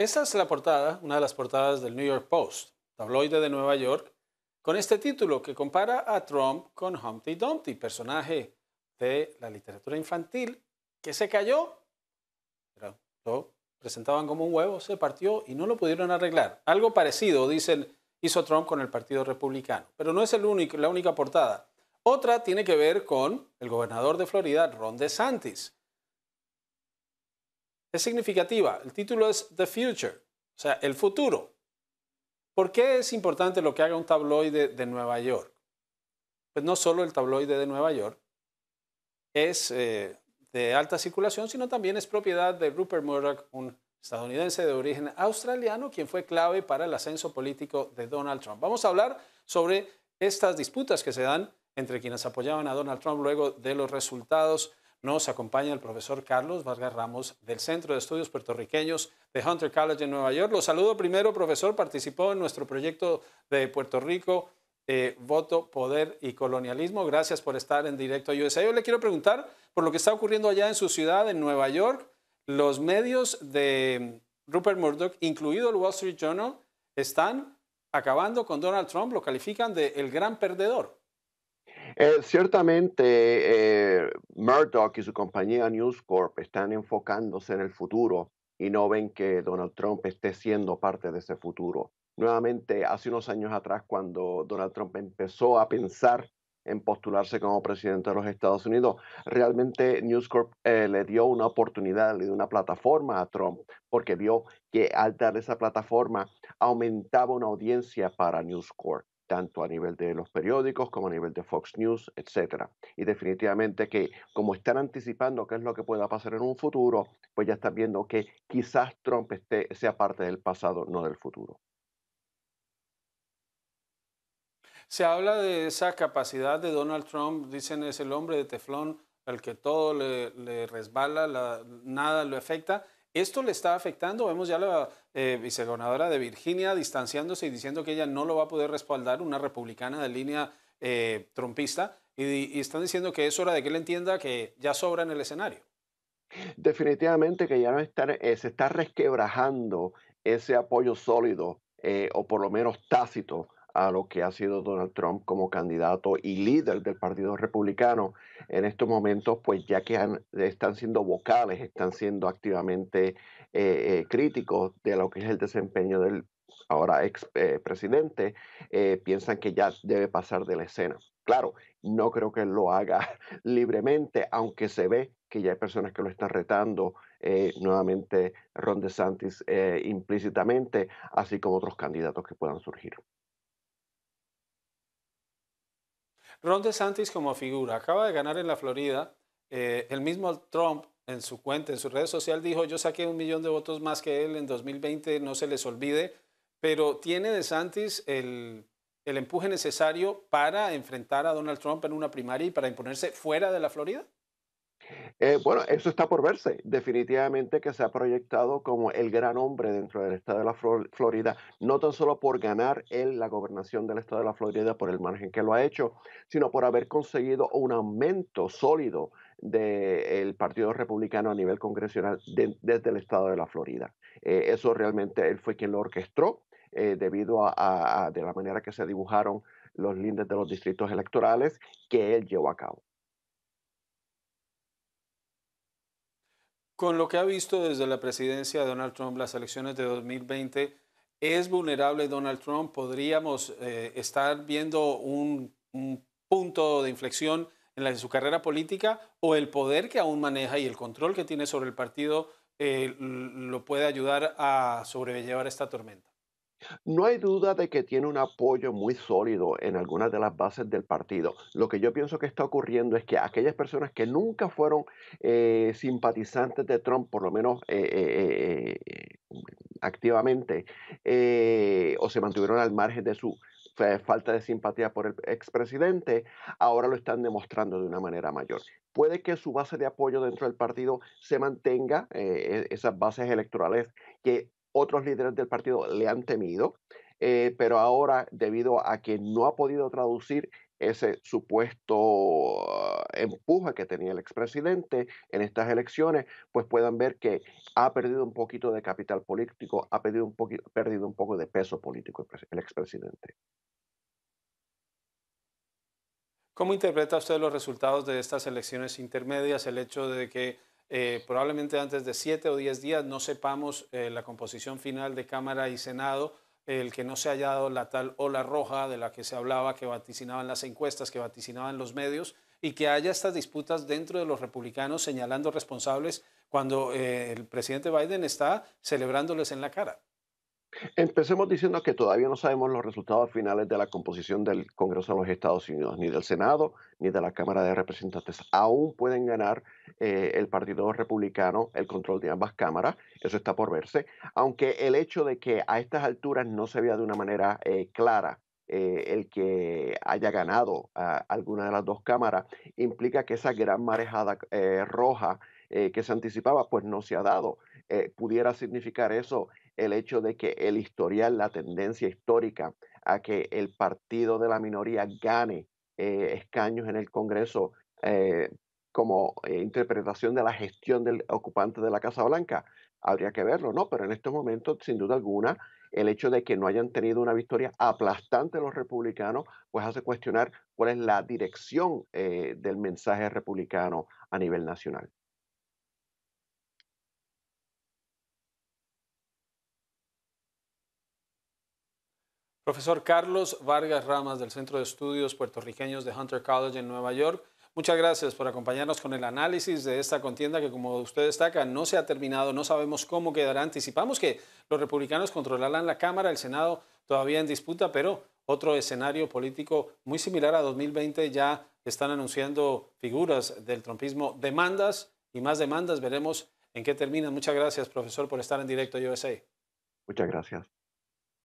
Esta es la portada, una de las portadas del New York Post, tabloide de Nueva York, con este título que compara a Trump con Humpty Dumpty, personaje de la literatura infantil que se cayó, lo presentaban como un huevo, se partió y no lo pudieron arreglar. Algo parecido, dicen, hizo Trump con el Partido Republicano, pero no es la única portada. Otra tiene que ver con el gobernador de Florida, Ron DeSantis, es significativa. El título es The Future, o sea, el futuro. ¿Por qué es importante lo que haga un tabloide de Nueva York? Pues no solo el tabloide de Nueva York es eh, de alta circulación, sino también es propiedad de Rupert Murdoch, un estadounidense de origen australiano, quien fue clave para el ascenso político de Donald Trump. Vamos a hablar sobre estas disputas que se dan entre quienes apoyaban a Donald Trump luego de los resultados nos acompaña el profesor Carlos Vargas Ramos del Centro de Estudios Puertorriqueños de Hunter College en Nueva York. Lo saludo primero, profesor. Participó en nuestro proyecto de Puerto Rico, eh, Voto, Poder y Colonialismo. Gracias por estar en directo a USA. Yo le quiero preguntar por lo que está ocurriendo allá en su ciudad, en Nueva York. Los medios de Rupert Murdoch, incluido el Wall Street Journal, están acabando con Donald Trump, lo califican de el gran perdedor. Eh, ciertamente, eh, Murdoch y su compañía News Corp están enfocándose en el futuro y no ven que Donald Trump esté siendo parte de ese futuro. Nuevamente, hace unos años atrás, cuando Donald Trump empezó a pensar en postularse como presidente de los Estados Unidos. Realmente News Corp eh, le dio una oportunidad, le dio una plataforma a Trump, porque vio que al dar esa plataforma aumentaba una audiencia para News Corp tanto a nivel de los periódicos como a nivel de Fox News, etcétera. Y definitivamente que como están anticipando qué es lo que pueda pasar en un futuro, pues ya están viendo que quizás Trump esté, sea parte del pasado, no del futuro. Se habla de esa capacidad de Donald Trump, dicen es el hombre de teflón al que todo le, resbala, nada lo afecta. ¿Esto le está afectando? Vemos ya la eh, vicegobernadora de Virginia distanciándose y diciendo que ella no lo va a poder respaldar, una republicana de línea eh, trompista, y, están diciendo que es hora de que él entienda que ya sobra en el escenario. Definitivamente que ya no está, eh, se está resquebrajando ese apoyo sólido o por lo menos tácito a lo que ha sido Donald Trump como candidato y líder del Partido Republicano. En estos momentos, pues ya que están siendo vocales, están siendo activamente eh, eh, críticos de lo que es el desempeño del ahora ex eh, presidente, piensan que ya debe pasar de la escena. Claro, no creo que lo haga libremente, aunque se ve que ya hay personas que lo están retando nuevamente Ron DeSantis implícitamente, así como otros candidatos que puedan surgir. Ron DeSantis como figura acaba de ganar en la Florida. Eh, el mismo Trump en su cuenta, en su red social, dijo, yo saqué un millón de votos más que él en 2020, no se les olvide, pero tiene DeSantis el, el empuje necesario para enfrentar a Donald Trump en una primaria y para imponerse fuera de la Florida? Eh, bueno, eso está por verse. Definitivamente que se ha proyectado como el gran hombre dentro del estado de la Florida, no tan solo por ganar él la gobernación del estado de la Florida por el margen que lo ha hecho, sino por haber conseguido un aumento sólido del Partido Republicano a nivel congresional desde el estado de la Florida. Eh, eso realmente él fue quien lo orquestó eh, debido a, de la manera que se dibujaron los lindes de los distritos electorales que él llevó a cabo. con lo que ha visto desde la presidencia de Donald Trump, las elecciones de 2020, ¿es vulnerable Donald Trump? ¿Podríamos eh, estar viendo un, punto de inflexión en, la, su carrera política o el poder que aún maneja y el control que tiene sobre el partido eh, lo puede ayudar a sobrellevar esta tormenta? No hay duda de que tiene un apoyo muy sólido en algunas de las bases del partido. Lo que yo pienso que está ocurriendo es que aquellas personas que nunca fueron eh, simpatizantes de Trump, por lo menos eh, eh, activamente, o se mantuvieron al margen de su falta de simpatía por el expresidente, ahora lo están demostrando de una manera mayor. Puede que su base de apoyo dentro del partido se mantenga, e, esas bases electorales que otros líderes del partido le han temido, eh, pero ahora, debido a que no ha podido traducir ese supuesto empuje que tenía el expresidente en estas elecciones, pues puedan ver que ha perdido un poquito de capital político, ha perdido un, poquito, perdido un poco de peso político el expresidente. ¿Cómo interpreta usted los resultados de estas elecciones intermedias, el hecho de que eh, probablemente antes de siete o diez días no sepamos eh, la composición final de Cámara y Senado, el que no se haya dado la tal ola roja de la que se hablaba, que vaticinaban las encuestas, que vaticinaban los medios, y que haya estas disputas dentro de los republicanos señalando responsables cuando eh, el presidente Biden está celebrándoles en la cara. Empecemos diciendo que todavía no sabemos los resultados finales de la composición del Congreso de los Estados Unidos, ni del Senado, ni de la Cámara de Representantes. Aún pueden ganar eh, el Partido Republicano el control de ambas cámaras, eso está por verse, aunque el hecho de que a estas alturas no se vea de una manera eh, clara eh, el que haya ganado alguna de las dos cámaras implica que esa gran marejada roja que se anticipaba, pues no se ha dado. pudiera significar eso el hecho de que el historial, la tendencia histórica a que el partido de la minoría gane eh, escaños en el Congreso eh, como eh, interpretación de la gestión del ocupante de la Casa Blanca, habría que verlo, ¿no? Pero en estos momentos, sin duda alguna, el hecho de que no hayan tenido una victoria aplastante los republicanos, pues hace cuestionar cuál es la dirección del mensaje republicano a nivel nacional. Profesor Carlos Vargas Ramas del Centro de Estudios Puertorriqueños de Hunter College en Nueva York, muchas gracias por acompañarnos con el análisis de esta contienda que, como usted destaca, no se ha terminado, no sabemos cómo quedará. Anticipamos que los republicanos controlarán la Cámara, el Senado todavía en disputa, pero otro escenario político muy similar a 2020 ya están anunciando figuras del trumpismo, demandas y más demandas. Veremos en qué terminan. Muchas gracias, profesor, por estar en directo USA. Muchas gracias.